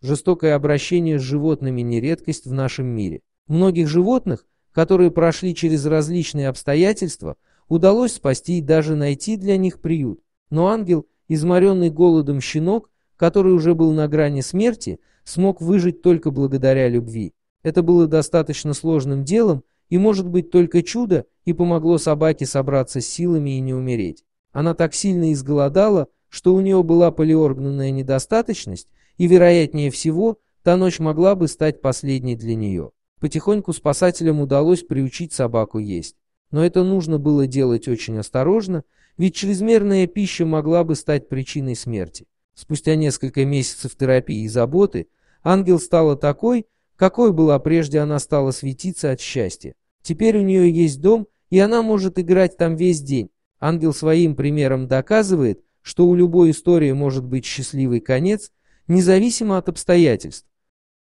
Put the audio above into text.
Жестокое обращение с животными не редкость в нашем мире. Многих животных, которые прошли через различные обстоятельства, удалось спасти и даже найти для них приют. Но ангел, изморенный голодом щенок, который уже был на грани смерти, смог выжить только благодаря любви. Это было достаточно сложным делом, и может быть только чудо, и помогло собаке собраться с силами и не умереть. Она так сильно изголодала, что у нее была полиорганная недостаточность, и, вероятнее всего, та ночь могла бы стать последней для нее. Потихоньку спасателям удалось приучить собаку есть. Но это нужно было делать очень осторожно, ведь чрезмерная пища могла бы стать причиной смерти. Спустя несколько месяцев терапии и заботы ангел стала такой, какой была прежде, она стала светиться от счастья. Теперь у нее есть дом, и она может играть там весь день. Ангел своим примером доказывает, что у любой истории может быть счастливый конец, независимо от обстоятельств,